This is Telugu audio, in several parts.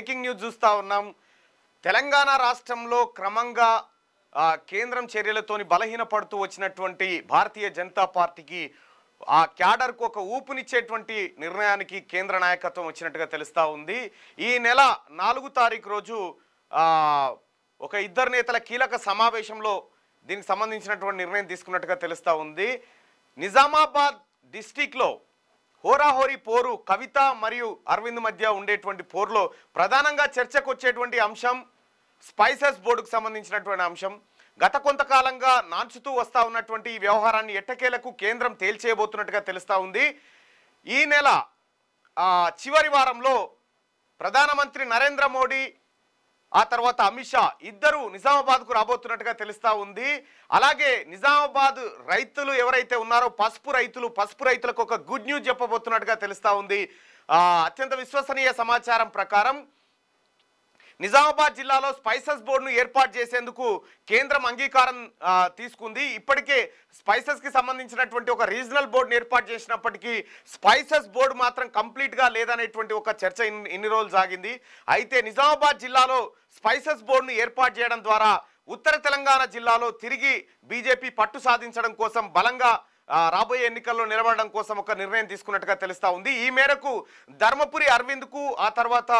బ్రేకింగ్ న్యూస్ చూస్తూ ఉన్నాం తెలంగాణ రాష్ట్రంలో క్రమంగా కేంద్రం చర్యలతోని బలహీనపడుతూ వచ్చినటువంటి భారతీయ జనతా పార్టీకి ఆ క్యాడర్కు ఒక ఊపునిచ్చేటువంటి నిర్ణయానికి కేంద్ర నాయకత్వం వచ్చినట్టుగా తెలుస్తూ ఉంది ఈ నెల నాలుగు తారీఖు రోజు ఒక ఇద్దరు నేతల కీలక సమావేశంలో దీనికి సంబంధించినటువంటి నిర్ణయం తీసుకున్నట్టుగా తెలుస్తూ ఉంది నిజామాబాద్ డిస్టిక్లో హోరాహోరి పోరు కవిత మరియు అరవింద్ మధ్య ఉండేటువంటి పోరులో ప్రధానంగా చర్చకు వచ్చేటువంటి అంశం స్పైసెస్ బోర్డుకు సంబంధించినటువంటి అంశం గత కొంతకాలంగా నాంచుతూ వస్తూ ఉన్నటువంటి ఈ వ్యవహారాన్ని ఎట్టకేలకు కేంద్రం తేల్చేయబోతున్నట్టుగా తెలుస్తూ ఉంది ఈ నెల చివరి వారంలో ప్రధానమంత్రి నరేంద్ర మోడీ ఆ తర్వాత అమిత్ షా ఇద్దరు నిజామాబాద్కు రాబోతున్నట్టుగా తెలుస్తా ఉంది అలాగే నిజామాబాద్ రైతులు ఎవరైతే ఉన్నారో పసుపు రైతులు పసుపు రైతులకు ఒక గుడ్ న్యూస్ చెప్పబోతున్నట్టుగా తెలుస్తా ఉంది అత్యంత విశ్వసనీయ సమాచారం ప్రకారం నిజామాబాద్ జిల్లాలో స్పైసెస్ బోర్డును ఏర్పాటు చేసేందుకు కేంద్రం అంగీకారం తీసుకుంది ఇప్పటికే స్పైసెస్కి సంబంధించినటువంటి ఒక రీజనల్ బోర్డును ఏర్పాటు చేసినప్పటికీ స్పైసెస్ బోర్డు మాత్రం కంప్లీట్గా లేదనేటువంటి ఒక చర్చ ఇన్ని రోజులు సాగింది అయితే నిజామాబాద్ జిల్లాలో స్పైసెస్ బోర్డును ఏర్పాటు చేయడం ద్వారా ఉత్తర తెలంగాణ జిల్లాలో తిరిగి బీజేపీ పట్టు సాధించడం కోసం బలంగా రాబోయే ఎన్నికల్లో నిలబడడం కోసం ఒక నిర్ణయం తీసుకున్నట్టుగా తెలుస్తా ఉంది ఈ మేరకు ధర్మపురి కు ఆ తర్వాత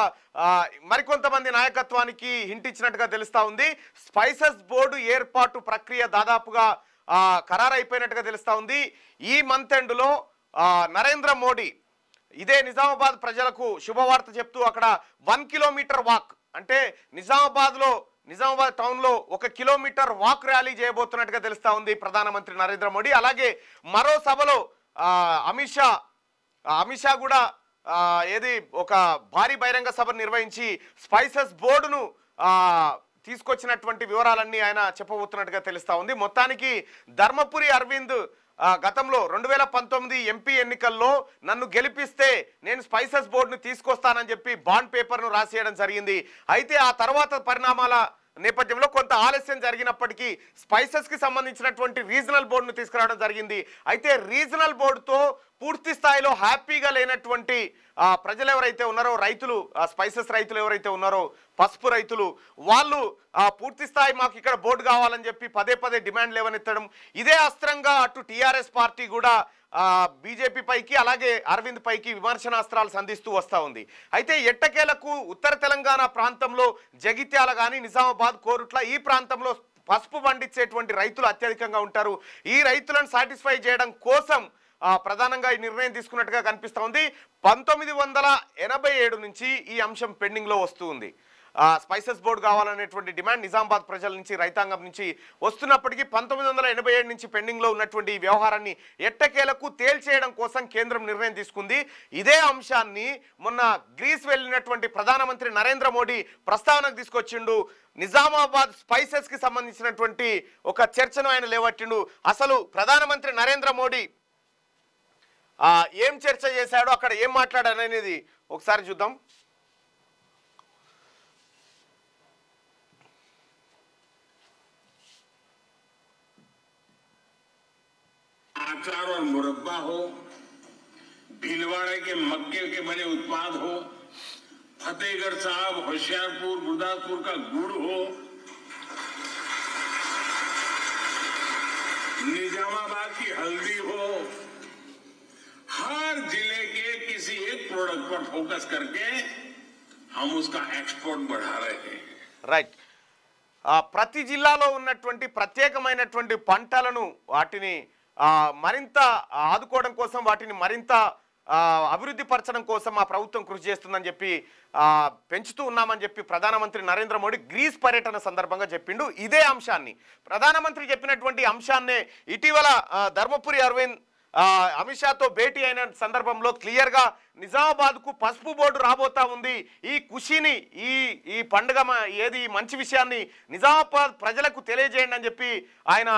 మరికొంతమంది నాయకత్వానికి హింటిచ్చినట్టుగా తెలుస్తా ఉంది స్పైసెస్ బోర్డు ఏర్పాటు ప్రక్రియ దాదాపుగా ఖరారైపోయినట్టుగా తెలుస్తా ఉంది ఈ మంత్ ఎండ్లో నరేంద్ర మోడీ ఇదే నిజామాబాద్ ప్రజలకు శుభవార్త చెప్తూ అక్కడ వన్ కిలోమీటర్ వాక్ అంటే నిజామాబాద్లో నిజామాబాద్ టౌన్లో ఒక కిలోమీటర్ వాక్ ర్యాలీ చేయబోతున్నట్టుగా తెలుస్తూ ఉంది ప్రధానమంత్రి నరేంద్ర మోడీ అలాగే మరో సభలో అమిత్ షా అమిత్ షా కూడా ఏది ఒక భారీ బహిరంగ సభ నిర్వహించి స్పైసెస్ బోర్డును తీసుకొచ్చినటువంటి వివరాలన్నీ ఆయన చెప్పబోతున్నట్టుగా తెలుస్తూ ఉంది మొత్తానికి ధర్మపురి అరవింద్ గతంలో రెండు వేల పంతొమ్మిది ఎంపీ ఎన్నికల్లో నన్ను గెలిపిస్తే నేను స్పైసెస్ బోర్డును తీసుకొస్తానని చెప్పి బాండ్ పేపర్ను రాసేయడం జరిగింది అయితే ఆ తర్వాత పరిణామాల నేపథ్యంలో కొంత ఆలస్యం జరిగినప్పటికీ స్పైసెస్కి సంబంధించినటువంటి రీజనల్ బోర్డును తీసుకురావడం జరిగింది అయితే రీజనల్ బోర్డుతో పూర్తి స్థాయిలో హ్యాపీగా లేనటువంటి ప్రజలు ఎవరైతే ఉన్నారో రైతులు స్పైసెస్ రైతులు ఎవరైతే ఉన్నారో పసుపు రైతులు వాళ్ళు పూర్తి స్థాయి మాకు ఇక్కడ బోర్డు కావాలని చెప్పి పదే పదే డిమాండ్ లేవనెత్తడం ఇదే అస్త్రంగా అటు టీఆర్ఎస్ పార్టీ కూడా బీజేపీ పైకి అలాగే అరవింద్ పైకి విమర్శనాస్త్రాలు సంధిస్తూ వస్తూ ఉంది అయితే ఎట్టకేలకు ఉత్తర తెలంగాణ ప్రాంతంలో జగిత్యాల కానీ నిజామాబాద్ కోరుట్ల ఈ ప్రాంతంలో పసుపు పండించేటువంటి రైతులు అత్యధికంగా ఉంటారు ఈ రైతులను సాటిస్ఫై చేయడం కోసం ప్రధానంగా ఈ నిర్ణయం తీసుకున్నట్టుగా కనిపిస్తూ ఉంది పంతొమ్మిది వందల ఎనభై ఏడు నుంచి ఈ అంశం పెండింగ్లో వస్తూ ఉంది స్పైసెస్ బోర్డు కావాలనేటువంటి డిమాండ్ నిజామాబాద్ ప్రజల నుంచి రైతాంగం నుంచి వస్తున్నప్పటికీ పంతొమ్మిది వందల ఎనభై ఏడు నుంచి పెండింగ్లో ఉన్నటువంటి ఈ వ్యవహారాన్ని ఎట్టకేలకు తేల్చేయడం కోసం కేంద్రం నిర్ణయం తీసుకుంది ఇదే అంశాన్ని మొన్న గ్రీస్ వెళ్ళినటువంటి ప్రధానమంత్రి నరేంద్ర మోడీ ప్రస్తావనకు తీసుకొచ్చిండు నిజామాబాద్ స్పైసెస్కి సంబంధించినటువంటి ఒక చర్చను ఆయన లేవట్టిండు అసలు ప్రధానమంత్రి నరేంద్ర మోడీ आ येम चर्चा చేసాడ అక్కడ ఏమ మాట్లాడాననేది ఒకసారి చూద్దాం ఆ చారోల ముర్బా హో భీల్వాడ కే మొక్క్యో కే మనే ఉత్పాద హో ఫతేగర్ చావ హస్యాపూర్ గుర్దాపూర్ కా గుడ్ హో నిజామాబాద్ కి हल्दी హో हर जिले के किसी एक प्रोडक्ट पर फोकस करके हम उसका एक्सपोर्ट बढ़ा रहे हैं రైట్ ప్రతి జిల్లాలో ఉన్నటువంటి ప్రత్యేకమైనటువంటి పంటలను వాటిని మరింత ఆదుకోవడం కోసం వాటిని మరింత అభివృద్ధి పరచడం కోసం మా ప్రభుత్వం కృషి చేస్తుందని చెప్పి పెంచుతూ ఉన్నామని చెప్పి ప్రధానమంత్రి నరేంద్ర మోడీ గ్రీస్ పర్యటన సందర్భంగా చెప్పిండు ఇదే అంశాన్ని ప్రధానమంత్రి చెప్పినటువంటి అంశాన్నే ఇటీవల ధర్మపురి అరవింద్ అమిత్ షాతో భేటీ అయిన సందర్భంలో క్లియర్గా నిజామాబాద్కు పసుపు బోర్డు రాబోతా ఉంది ఈ ఖుషిని ఈ ఈ పండుగ ఏది మంచి విషయాన్ని నిజామాబాద్ ప్రజలకు తెలియజేయండి అని చెప్పి ఆయన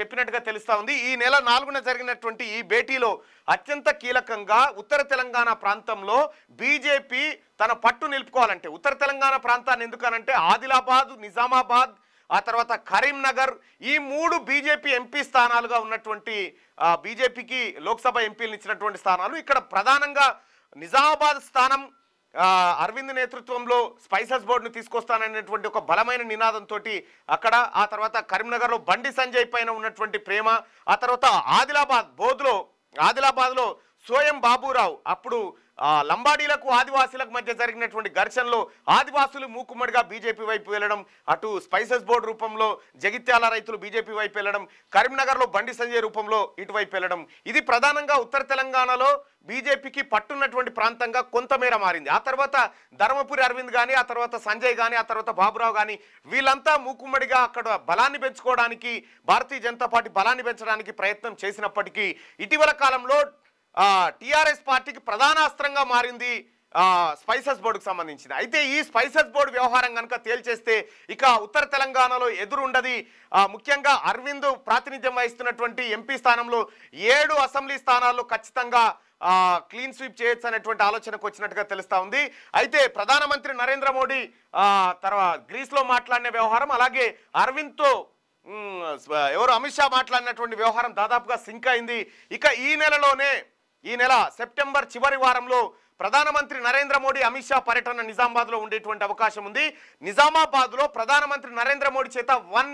చెప్పినట్టుగా తెలుస్తూ ఉంది ఈ నెల నాలుగున జరిగినటువంటి ఈ భేటీలో అత్యంత కీలకంగా ఉత్తర తెలంగాణ ప్రాంతంలో బీజేపీ తన పట్టు నిలుపుకోవాలంటే ఉత్తర తెలంగాణ ప్రాంతాన్ని ఎందుకనంటే ఆదిలాబాద్ నిజామాబాద్ ఆ తర్వాత కరీంనగర్ ఈ మూడు బీజేపీ ఎంపీ స్థానాలుగా ఉన్నటువంటి బీజేపీకి లోక్సభ ఎంపీలు ఇచ్చినటువంటి స్థానాలు ఇక్కడ ప్రధానంగా నిజామాబాద్ స్థానం అరవింద్ నేతృత్వంలో స్పైసెస్ బోర్డును తీసుకొస్తాననేటువంటి ఒక బలమైన నినాదంతో అక్కడ ఆ తర్వాత కరీంనగర్లో బండి సంజయ్ పైన ఉన్నటువంటి ప్రేమ ఆ తర్వాత ఆదిలాబాద్ బోధులో ఆదిలాబాద్లో సోయం బాబురావు అప్పుడు లంబాడీలకు ఆదివాసీలకు మధ్య జరిగినటువంటి ఘర్షణలో ఆదివాసులు మూకుమ్మడిగా బీజేపీ వైపు వెళ్ళడం అటు స్పైసెస్ బోర్డు రూపంలో జగిత్యాల రైతులు బీజేపీ వైపు వెళ్ళడం కరీంనగర్లో బండి సంజయ్ రూపంలో ఇటువైపు వెళ్ళడం ఇది ప్రధానంగా ఉత్తర తెలంగాణలో బీజేపీకి పట్టున్నటువంటి ప్రాంతంగా కొంతమేర మారింది ఆ తర్వాత ధర్మపురి అరవింద్ కానీ ఆ తర్వాత సంజయ్ కానీ ఆ తర్వాత బాబురావు కానీ వీళ్ళంతా మూకుమ్మడిగా అక్కడ బలాన్ని పెంచుకోవడానికి భారతీయ జనతా పార్టీ బలాన్ని పెంచడానికి ప్రయత్నం చేసినప్పటికీ ఇటీవల కాలంలో టీఆర్ఎస్ పార్టీకి ప్రధానాస్త్రంగా మారింది స్పైసెస్ బోర్డుకు సంబంధించింది అయితే ఈ స్పైసెస్ బోర్డు వ్యవహారం కనుక తేల్చేస్తే ఇక ఉత్తర తెలంగాణలో ఎదురుండది ముఖ్యంగా అరవింద్ ప్రాతినిధ్యం వహిస్తున్నటువంటి ఎంపీ స్థానంలో ఏడు అసెంబ్లీ స్థానాల్లో ఖచ్చితంగా క్లీన్ స్వీప్ చేయొచ్చు అనేటువంటి ఆలోచనకు వచ్చినట్టుగా తెలుస్తా ఉంది అయితే ప్రధానమంత్రి నరేంద్ర మోడీ తర్వాత గ్రీస్లో మాట్లాడిన వ్యవహారం అలాగే అరవింద్తో ఎవరు అమిత్ షా మాట్లాడినటువంటి వ్యవహారం దాదాపుగా సింక్ అయింది ఇక ఈ నెలలోనే ఈ నెల సెప్టెంబర్ చివరి వారంలో ప్రధానమంత్రి నరేంద్ర మోడీ అమిత్ షా పర్యటన నిజామాబాద్లో ఉండేటువంటి అవకాశం ఉంది నిజామాబాద్లో ప్రధానమంత్రి నరేంద్ర మోడీ చేత one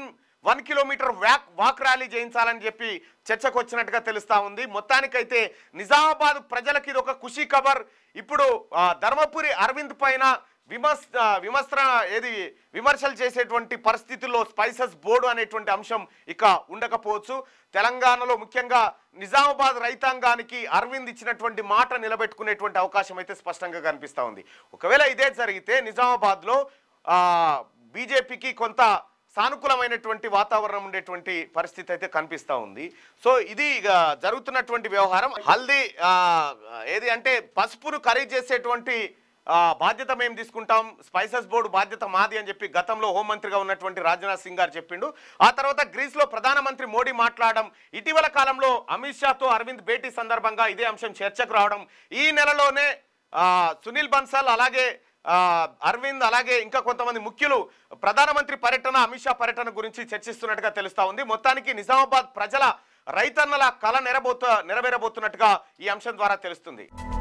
one kilometre walk walk rally చేయించాలని చెప్పి చర్చకు వచ్చినట్టుగా తెలుస్తా ఉంది మొత్తానికైతే నిజామాబాద్ ప్రజలకి ఇది ఒక ఖుషీ కబర్ ఇప్పుడు ధర్మపురి అరవింద్ పైన విమర్శ విమర్శ ఏది విమర్శలు చేసేటువంటి పరిస్థితుల్లో స్పైసెస్ బోర్డు అనేటువంటి అంశం ఇక ఉండకపోవచ్చు తెలంగాణలో ముఖ్యంగా నిజామాబాద్ రైతాంగానికి అరవింద్ ఇచ్చినటువంటి మాట నిలబెట్టుకునేటువంటి అవకాశం అయితే స్పష్టంగా కనిపిస్తూ ఉంది ఒకవేళ ఇదే జరిగితే నిజామాబాద్లో బీజేపీకి కొంత సానుకూలమైనటువంటి వాతావరణం ఉండేటువంటి పరిస్థితి అయితే కనిపిస్తూ ఉంది సో ఇది జరుగుతున్నటువంటి వ్యవహారం హల్దీ ఏది అంటే పసుపును ఖరీదు చేసేటువంటి బాధ్యత మేము తీసుకుంటాం స్పైసెస్ బోర్డు బాధ్యత మాది అని చెప్పి గతంలో హోంమంత్రిగా ఉన్నటువంటి రాజ్నాథ్ సింగ్ గారు చెప్పిండు ఆ తర్వాత గ్రీస్లో ప్రధానమంత్రి మోడీ మాట్లాడడం ఇటీవల కాలంలో అమిత్ షాతో అరవింద్ భేటీ సందర్భంగా ఇదే అంశం చర్చకు రావడం ఈ నెలలోనే సునీల్ బన్సాల్ అలాగే అరవింద్ అలాగే ఇంకా కొంతమంది ముఖ్యులు ప్రధానమంత్రి పర్యటన అమిత్ షా పర్యటన గురించి చర్చిస్తున్నట్టుగా తెలుస్తా ఉంది మొత్తానికి నిజామాబాద్ ప్రజల రైతన్నల కళ నెరబోతు నెరవేరబోతున్నట్టుగా ఈ అంశం ద్వారా తెలుస్తుంది